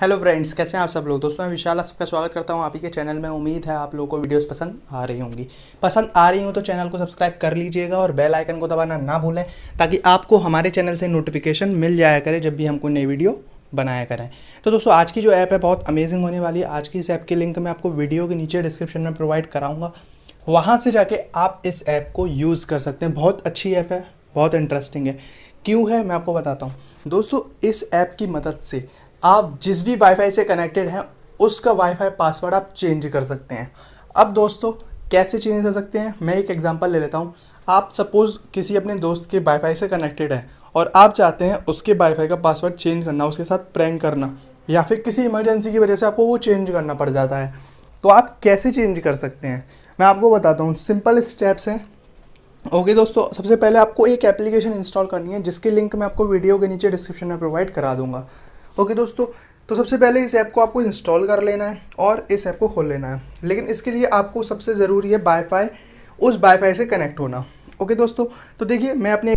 hello friends कैसे हैं आप सब लोग दोस्तों मैं विशाल सबका स्वागत करता हूं आप ही के चैनल में उम्मीद है आप लोगों को वीडियोस पसंद आ रही होंगी पसंद आ रही हो तो चैनल को सब्सक्राइब कर लीजिएगा और बेल आइकन को दबाना ना भूलें ताकि आपको हमारे चैनल से नोटिफिकेशन मिल जाया करे जब भी हम कोई नई वीडियो बनाया करें तो दोस्तों आज की जो ऐप है बहुत अमेजिंग होने वाली है आज की इस ऐप की लिंक मैं आपको वीडियो के नीचे डिस्क्रिप्शन में प्रोवाइड कराऊँगा वहाँ से जाके आप इस ऐप को यूज़ कर सकते हैं बहुत अच्छी ऐप है बहुत इंटरेस्टिंग है क्यों है मैं आपको बताता हूँ दोस्तों इस ऐप की मदद से आप जिस भी वाईफाई से कनेक्टेड हैं उसका वाईफाई पासवर्ड आप चेंज कर सकते हैं अब दोस्तों कैसे चेंज कर सकते हैं मैं एक एग्ज़ाम्पल ले लेता हूँ आप सपोज़ किसी अपने दोस्त के वाईफाई से कनेक्टेड है और आप चाहते हैं उसके वाईफाई का पासवर्ड चेंज करना उसके साथ प्रैंक करना या फिर किसी इमरजेंसी की वजह से आपको वो चेंज करना पड़ जाता है तो आप कैसे चेंज कर सकते हैं मैं आपको बताता हूँ सिंपल स्टेप्स हैं ओके okay, दोस्तों सबसे पहले आपको एक एप्लीकेशन इंस्टॉल करनी है जिसकी लिंक मैं आपको वीडियो के नीचे डिस्क्रिप्शन में प्रोवाइड करा दूंगा ओके दोस्तों तो सबसे पहले इस ऐप को आपको इंस्टॉल कर लेना है और इस ऐप को खोल लेना है लेकिन इसके लिए आपको सबसे ज़रूरी है वाईफाई उस वाईफाई से कनेक्ट होना ओके दोस्तों तो देखिए मैं अपने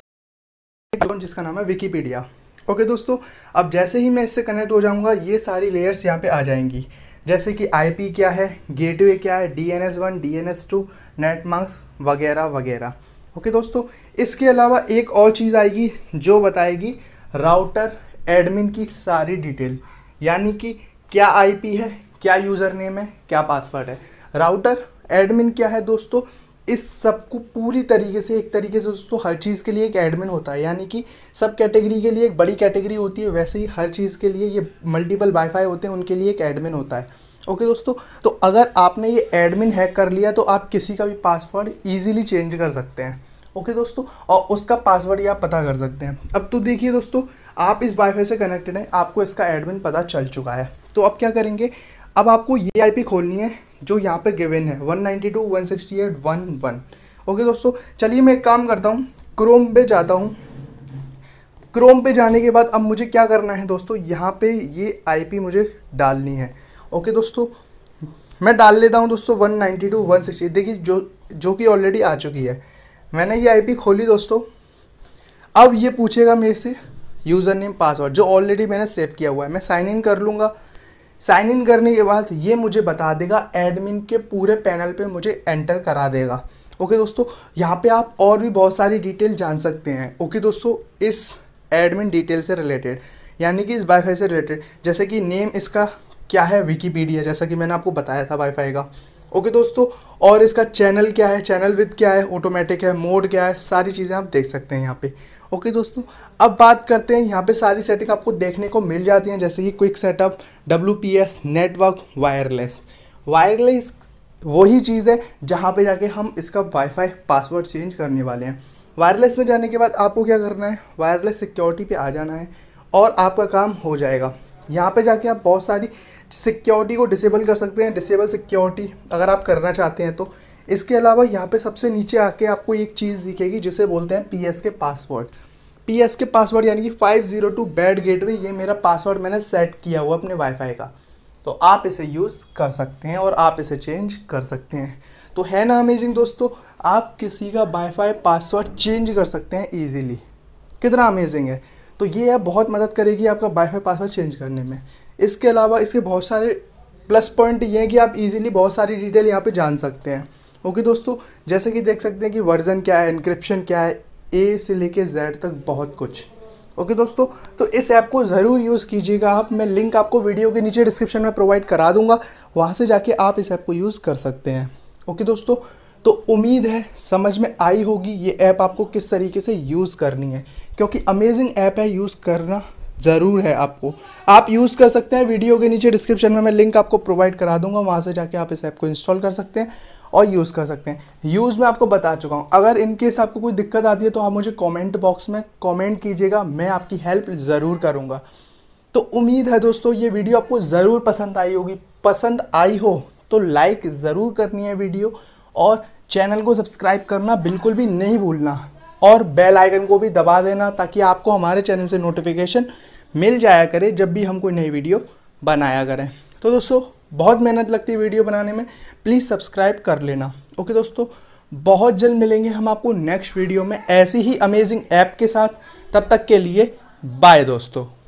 जिसका नाम है विकीपीडिया ओके दोस्तों अब जैसे ही मैं इससे कनेक्ट हो जाऊँगा ये सारी लेयर्स यहाँ पर आ जाएंगी जैसे कि आई क्या है गेट क्या है D N S one D N S two net marks वगैरह वगैरह ओके दोस्तों इसके अलावा एक और चीज़ आएगी जो बताएगी राउटर एडमिन की सारी डिटेल यानी कि क्या आईपी है क्या यूज़र नेम है क्या पासवर्ड है राउटर एडमिन क्या है दोस्तों इस सब को पूरी तरीके से एक तरीके से दोस्तों हर चीज़ के लिए एक एडमिन होता है यानी कि सब कैटेगरी के लिए एक बड़ी कैटेगरी होती है वैसे ही हर चीज़ के लिए ये मल्टीपल वाईफाई होते हैं उनके लिए एक एडमिन होता है ओके दोस्तों तो अगर आपने ये एडमिन हैक कर लिया तो आप किसी का भी पासवर्ड ईजिली चेंज कर सकते हैं ओके दोस्तों और उसका पासवर्ड ये आप पता कर सकते हैं अब तो देखिए दोस्तों आप इस वाईफाई से कनेक्टेड हैं आपको इसका एडमिन पता चल चुका है तो अब क्या करेंगे अब आपको ये आई खोलनी है जो यहाँ पर गिवन है वन ओके दोस्तों चलिए मैं एक काम करता हूँ क्रोम पे जाता हूँ क्रोम पे जाने के बाद अब मुझे क्या करना है दोस्तों यहाँ पे ये आईपी मुझे डालनी है ओके दोस्तों मैं डाल लेता हूँ दोस्तों 192.168 देखिए जो जो कि ऑलरेडी आ चुकी है मैंने ये आईपी खोली दोस्तों अब ये पूछेगा मेरे से यूज़र नेम पासवर्ड जो ऑलरेडी मैंने सेव किया हुआ है मैं साइन इन कर लूँगा साइन इन करने के बाद ये मुझे बता देगा एडमिन के पूरे पैनल पे मुझे एंटर करा देगा ओके दोस्तों यहाँ पे आप और भी बहुत सारी डिटेल जान सकते हैं ओके दोस्तों इस एडमिन डिटेल से रिलेटेड यानी कि इस वाईफाई से रिलेटेड जैसे कि नेम इसका क्या है विकीपीडिया जैसा कि मैंने आपको बताया था वाईफाई का ओके दोस्तों और इसका चैनल क्या है चैनल विद क्या है ऑटोमेटिक है मोड क्या है सारी चीज़ें आप देख सकते हैं यहाँ पे ओके दोस्तों अब बात करते हैं यहाँ पे सारी सेटिंग आपको देखने को मिल जाती हैं जैसे कि quick setup W P S network wireless wireless वही चीज़ है जहाँ पे जाके हम इसका वाईफाई पासवर्ड चेंज करने वाले हैं वायरलेस में जाने के बाद आपको क्या करना है वायरलेस सिक्योरिटी पे आ जाना है और आपका काम हो जाएगा यहाँ पे जाके आप बहुत सारी सिक्योरिटी को डिसेबल कर सकते हैं डिसेबल सिक्योरिटी अगर आप करना चाहते हैं तो इसके अलावा यहाँ पे सबसे नीचे आके आपको एक चीज़ दिखेगी जिसे बोलते हैं पी के पासवर्ड पी के पासवर्ड यानी कि फाइव जीरो टू बैड वे ये मेरा पासवर्ड मैंने सेट किया हुआ अपने वाईफाई का तो आप इसे यूज़ कर सकते हैं और आप इसे चेंज कर सकते हैं तो है ना अमेजिंग दोस्तों आप किसी का वाईफाई पासवर्ड चेंज कर सकते हैं ईजीली कितना अमेजिंग है तो ये ऐप बहुत मदद करेगी आपका वाईफाई पासवर्ड चेंज करने में इसके अलावा इसके बहुत सारे प्लस पॉइंट ये हैं कि आप इजीली बहुत सारी डिटेल यहाँ पे जान सकते हैं ओके दोस्तों जैसे कि देख सकते हैं कि वर्जन क्या है इनक्रिप्शन क्या है ए से लेके जेड तक बहुत कुछ ओके दोस्तों तो इस ऐप को ज़रूर यूज़ कीजिएगा आप मैं लिंक आपको वीडियो के नीचे डिस्क्रिप्शन में प्रोवाइड करा दूंगा वहाँ से जाके आप इस ऐप को यूज़ कर सकते हैं ओके दोस्तों तो उम्मीद है समझ में आई होगी ये ऐप आपको किस तरीके से यूज़ करनी है क्योंकि अमेजिंग ऐप है यूज़ करना ज़रूर है आपको आप यूज़ कर सकते हैं वीडियो के नीचे डिस्क्रिप्शन में मैं लिंक आपको प्रोवाइड करा दूंगा वहाँ से जाके आप इस ऐप को इंस्टॉल कर सकते हैं और यूज़ कर सकते हैं यूज़ मैं आपको बता चुका हूँ अगर इन केस आपको कोई दिक्कत आती है तो आप मुझे कमेंट बॉक्स में कमेंट कीजिएगा मैं आपकी हेल्प ज़रूर करूँगा तो उम्मीद है दोस्तों ये वीडियो आपको ज़रूर पसंद आई होगी पसंद आई हो तो लाइक ज़रूर करनी है वीडियो और चैनल को सब्सक्राइब करना बिल्कुल भी नहीं भूलना और बेल आइकन को भी दबा देना ताकि आपको हमारे चैनल से नोटिफिकेशन मिल जाया करे जब भी हम कोई नई वीडियो बनाया करें तो दोस्तों बहुत मेहनत लगती है वीडियो बनाने में प्लीज़ सब्सक्राइब कर लेना ओके दोस्तों बहुत जल्द मिलेंगे हम आपको नेक्स्ट वीडियो में ऐसी ही अमेजिंग ऐप के साथ तब तक के लिए बाय दोस्तों